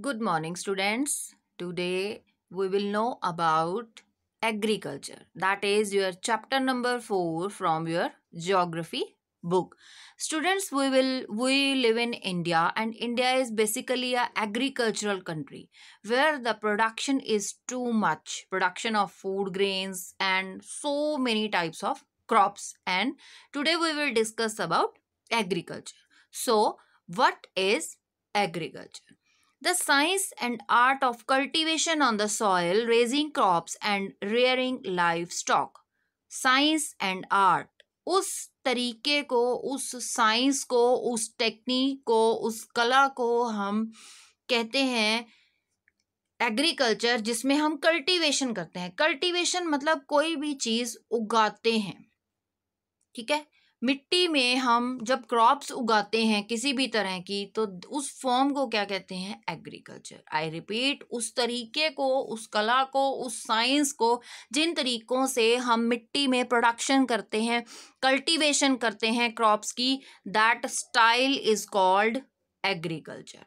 Good morning students. Today we will know about agriculture. That is your chapter number 4 from your geography book. Students we will we live in India and India is basically a agricultural country where the production is too much. Production of food grains and so many types of crops and today we will discuss about agriculture. So what is agriculture? the science and art of cultivation on the soil, raising crops and rearing livestock. Science and art उस तरीके को उस science को उस technique को उस कला को हम कहते हैं एग्रीकल्चर जिसमें हम कल्टीवेशन करते हैं कल्टीवेशन मतलब कोई भी चीज़ उगाते हैं ठीक है मिट्टी में हम जब क्रॉप्स उगाते हैं किसी भी तरह की तो उस फॉर्म को क्या कहते हैं एग्रीकल्चर आई रिपीट उस तरीके को उस कला को उस साइंस को जिन तरीकों से हम मिट्टी में प्रोडक्शन करते हैं कल्टीवेशन करते हैं क्रॉप्स की that style is called agriculture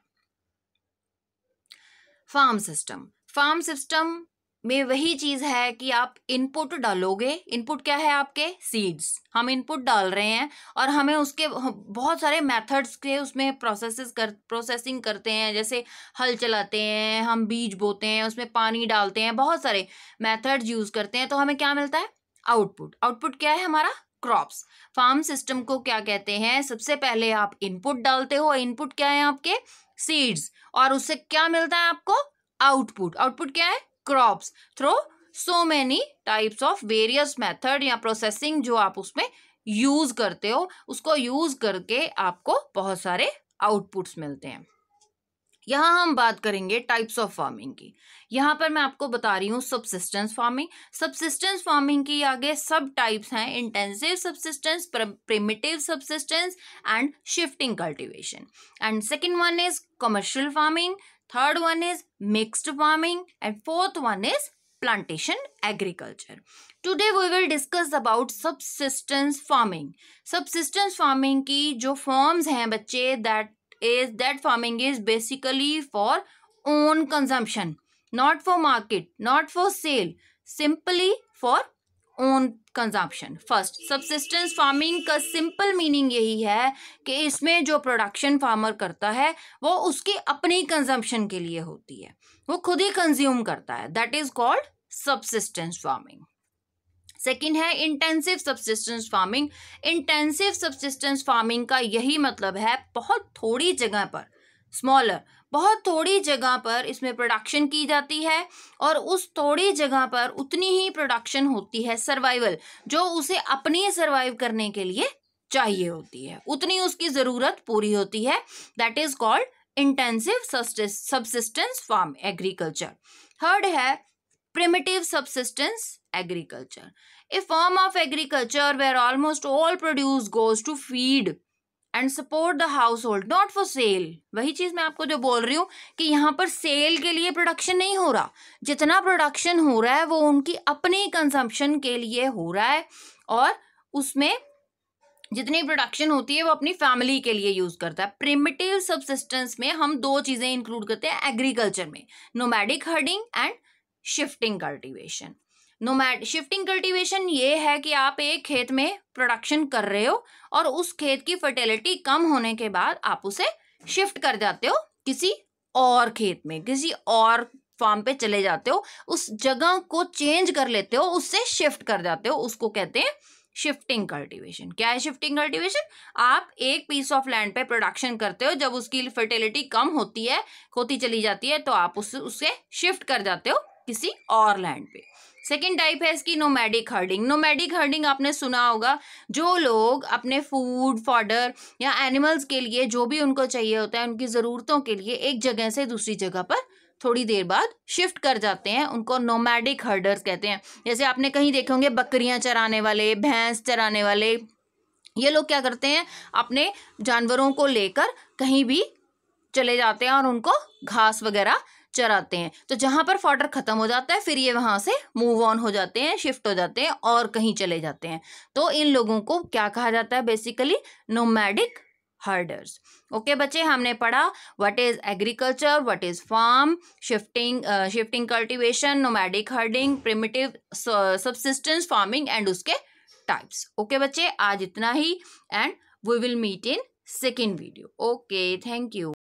farm system farm system में वही चीज़ है कि आप इनपुट डालोगे इनपुट क्या है आपके सीड्स हम इनपुट डाल रहे हैं और हमें उसके बहुत सारे मेथड्स के उसमें प्रोसेसेस कर प्रोसेसिंग करते हैं जैसे हल चलाते हैं हम बीज बोते हैं उसमें पानी डालते हैं बहुत सारे मेथड्स यूज़ करते हैं तो हमें क्या मिलता है आउटपुट आउटपुट क्या है हमारा क्रॉप्स फार्म सिस्टम को क्या कहते हैं सबसे पहले आप इनपुट डालते हो इनपुट क्या है आपके सीड्स और उससे क्या मिलता है आपको आउटपुट आउटपुट क्या है crops through so many types of various method या प्रोसेसिंग जो आप उसमें यूज़ करते हो उसको यूज़ करके आपको बहुत सारे आउटपुट्स मिलते हैं यहाँ हम बात करेंगे टाइप्स ऑफ फार्मिंग की यहाँ पर मैं आपको बता रही हूँ सबसिस्टेंस फार्मिंग सबसिस्टेंस फार्मिंग की आगे सब टाइप्स हैं intensive subsistence primitive subsistence and shifting cultivation and second one is commercial farming third one is mixed farming and fourth one is plantation agriculture today we will discuss about subsistence farming subsistence farming की जो forms हैं बच्चे that is that farming is basically for own consumption not for market not for sale simply for own consumption first subsistence farming का simple meaning यही है कि इसमें जो प्रोडक्शन फार्मर करता है वो उसकी अपनी कंजम्पशन के लिए होती है वो खुद ही कंज्यूम करता है that is called subsistence farming second है intensive subsistence farming intensive subsistence farming का यही मतलब है बहुत थोड़ी जगह पर स्मॉलर बहुत थोड़ी जगह पर इसमें प्रोडक्शन की जाती है और उस थोड़ी जगह पर उतनी ही प्रोडक्शन होती है सर्वाइवल जो उसे अपने सर्वाइव करने के लिए चाहिए होती है उतनी उसकी ज़रूरत पूरी होती है that is called intensive subsistence farm agriculture third है primitive subsistence agriculture a form of agriculture where almost all produce goes to feed and support the household not for sale वही चीज़ मैं आपको जो बोल रही हूँ कि यहाँ पर सेल के लिए प्रोडक्शन नहीं हो रहा जितना प्रोडक्शन हो रहा है वो उनकी अपने कंजम्पशन के लिए हो रहा है और उसमें जितनी प्रोडक्शन होती है वो अपनी फैमिली के लिए यूज़ करता है प्रिमिटिव सबसिस्टेंस में हम दो चीज़ें इंक्लूड करते हैं एग्रीकल्चर में nomadic herding and shifting cultivation nomad shifting cultivation ये है कि आप एक खेत में प्रोडक्शन कर रहे हो और उस खेत की फर्टिलिटी कम होने के बाद आप उसे शिफ्ट कर जाते हो किसी और खेत में किसी और फार्म पे चले जाते हो उस जगह को चेंज कर लेते हो उससे शिफ्ट कर जाते हो उसको कहते हैं शिफ्टिंग कल्टीवेशन क्या है शिफ्टिंग कल्टीवेशन आप एक पीस ऑफ लैंड पे प्रोडक्शन करते हो जब उसकी फर्टिलिटी कम होती है होती चली जाती है तो आप उस, उसे शिफ्ट कर जाते हो किसी और लैंड पे सेकेंड टाइप है इसकी नोमैडिक हर्डिंग नोमैडिक हर्डिंग आपने सुना होगा जो लोग अपने फूड फॉडर या एनिमल्स के लिए जो भी उनको चाहिए होता है उनकी ज़रूरतों के लिए एक जगह से दूसरी जगह पर थोड़ी देर बाद शिफ्ट कर जाते हैं उनको नोमैडिक हर्डर्स कहते हैं जैसे आपने कहीं देखे होंगे बकरियां चराने वाले भैंस चराने वाले ये लोग क्या करते हैं अपने जानवरों को लेकर कहीं भी चले जाते हैं और उनको घास वगैरह चराते हैं तो जहां पर फॉर्डर ख़त्म हो जाता है फिर ये वहां से मूव ऑन हो जाते हैं शिफ्ट हो जाते हैं और कहीं चले जाते हैं तो इन लोगों को क्या कहा जाता है basically nomadic herders okay okay, बच्चे हमने पढ़ा what is agriculture what is farm shifting shifting cultivation nomadic herding primitive subsistence farming and उसके टाइप्स ओके okay, बच्चे आज इतना ही and we will meet in second video okay thank you